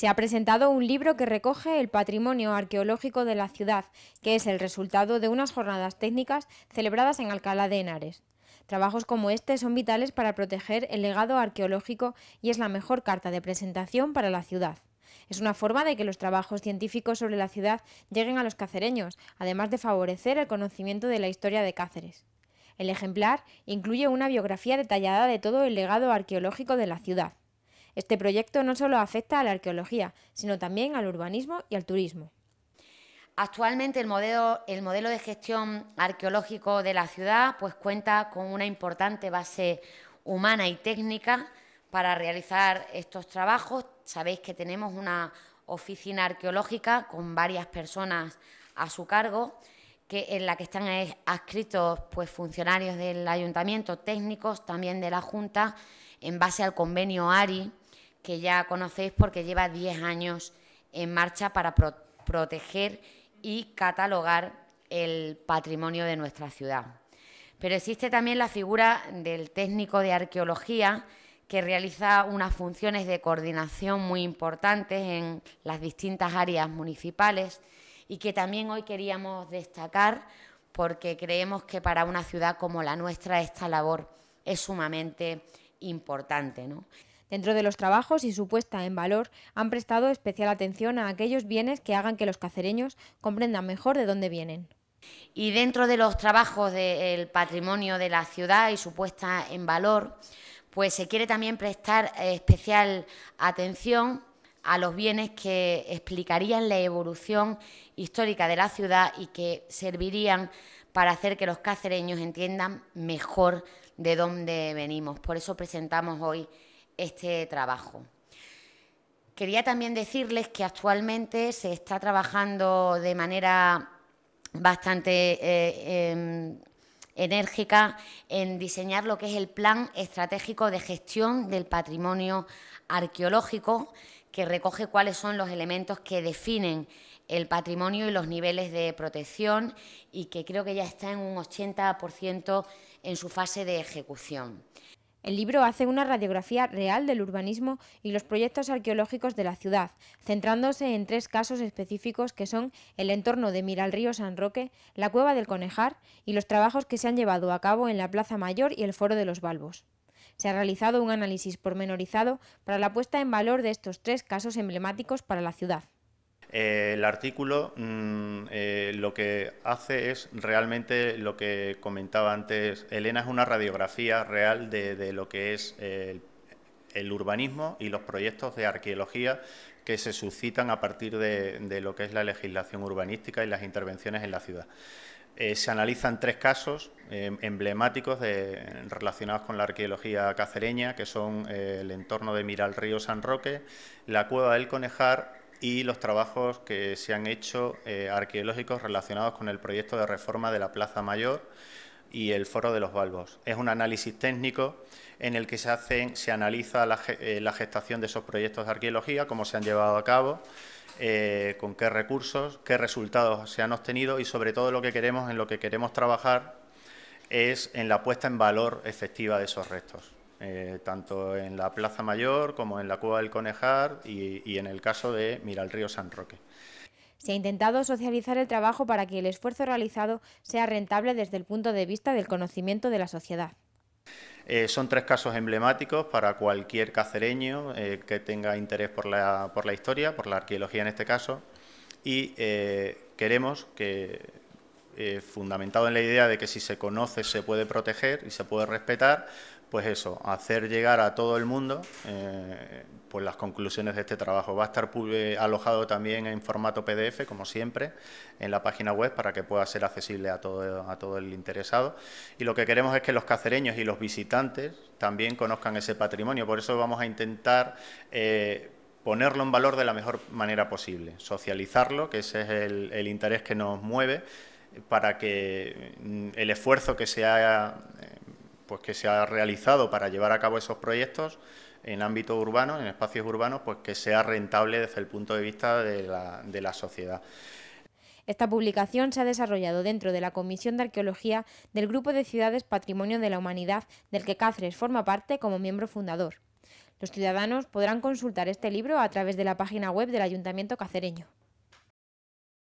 se ha presentado un libro que recoge el patrimonio arqueológico de la ciudad, que es el resultado de unas jornadas técnicas celebradas en Alcalá de Henares. Trabajos como este son vitales para proteger el legado arqueológico y es la mejor carta de presentación para la ciudad. Es una forma de que los trabajos científicos sobre la ciudad lleguen a los cacereños, además de favorecer el conocimiento de la historia de Cáceres. El ejemplar incluye una biografía detallada de todo el legado arqueológico de la ciudad. Este proyecto no solo afecta a la arqueología, sino también al urbanismo y al turismo. Actualmente el modelo, el modelo de gestión arqueológico de la ciudad pues cuenta con una importante base humana y técnica para realizar estos trabajos. Sabéis que tenemos una oficina arqueológica con varias personas a su cargo, que en la que están adscritos pues, funcionarios del ayuntamiento, técnicos también de la Junta, en base al convenio ARI que ya conocéis porque lleva 10 años en marcha para proteger y catalogar el patrimonio de nuestra ciudad. Pero existe también la figura del técnico de arqueología que realiza unas funciones de coordinación muy importantes en las distintas áreas municipales y que también hoy queríamos destacar porque creemos que para una ciudad como la nuestra esta labor es sumamente importante. Dentro de los trabajos y su puesta en valor han prestado especial atención a aquellos bienes que hagan que los cacereños comprendan mejor de dónde vienen. Y dentro de los trabajos del patrimonio de la ciudad y su puesta en valor, pues se quiere también prestar especial atención a los bienes que explicarían la evolución histórica de la ciudad y que servirían para hacer que los cacereños entiendan mejor de dónde venimos. Por eso presentamos hoy este trabajo. Quería también decirles que actualmente se está trabajando de manera bastante eh, em, enérgica en diseñar lo que es el plan estratégico de gestión del patrimonio arqueológico, que recoge cuáles son los elementos que definen el patrimonio y los niveles de protección y que creo que ya está en un 80% en su fase de ejecución. El libro hace una radiografía real del urbanismo y los proyectos arqueológicos de la ciudad, centrándose en tres casos específicos que son el entorno de Miralrío San Roque, la cueva del Conejar y los trabajos que se han llevado a cabo en la Plaza Mayor y el Foro de los Balbos. Se ha realizado un análisis pormenorizado para la puesta en valor de estos tres casos emblemáticos para la ciudad. Eh, el artículo mm, eh, lo que hace es realmente lo que comentaba antes Elena, es una radiografía real de, lo que es eh, el, urbanismo y los proyectos de arqueología que se suscitan a partir de, lo que es la legislación urbanística y las intervenciones en la ciudad. se analizan tres casos em, emblemáticos relacionados con la arqueología cacereña, que son el entorno de Miralrío San Roque, la Cueva del Conejar y los trabajos que se han hecho eh, arqueológicos relacionados con el proyecto de reforma de la Plaza Mayor y el Foro de los Balbos. Es un análisis técnico en el que se, hacen, se analiza la, eh, gestación de esos proyectos de arqueología, cómo se han llevado a cabo, eh, con qué recursos, qué resultados se han obtenido y sobre todo lo que queremos, en lo que queremos trabajar es en la puesta en valor efectiva de esos restos. Eh, tanto en la Plaza Mayor como en la Cueva del Conejar y, en el caso de Miralrío San Roque. Se ha intentado socializar el trabajo para que el esfuerzo realizado sea rentable desde el punto de vista del conocimiento de la sociedad. Eh, son tres casos emblemáticos para cualquier cacereño eh, que tenga interés por la, historia, por la arqueología en este caso, y queremos que, fundamentado en la idea de que si se conoce se puede proteger y se puede respetar, pues eso, hacer llegar a todo el mundo eh, pues las conclusiones de este trabajo. Va a estar eh, alojado también en formato PDF, como siempre, en la página web para que pueda ser accesible a todo, a todo el interesado. Y lo que queremos es que los cacereños y los visitantes también conozcan ese patrimonio. Por eso vamos a intentar... Eh, ponerlo en valor de la mejor manera posible, socializarlo, que ese es el, interés que nos mueve, para que mm, el esfuerzo que se haga pues que se ha realizado para llevar a cabo esos proyectos en ámbito urbano, en espacios urbanos, pues que sea rentable desde el punto de vista de la, de la sociedad. Esta publicación se ha desarrollado dentro de la Comisión de Arqueología del Grupo de Ciudades Patrimonio de la Humanidad, del que Cáceres forma parte como miembro fundador. Los ciudadanos podrán consultar este libro a través de la página web del Ayuntamiento Cacereño.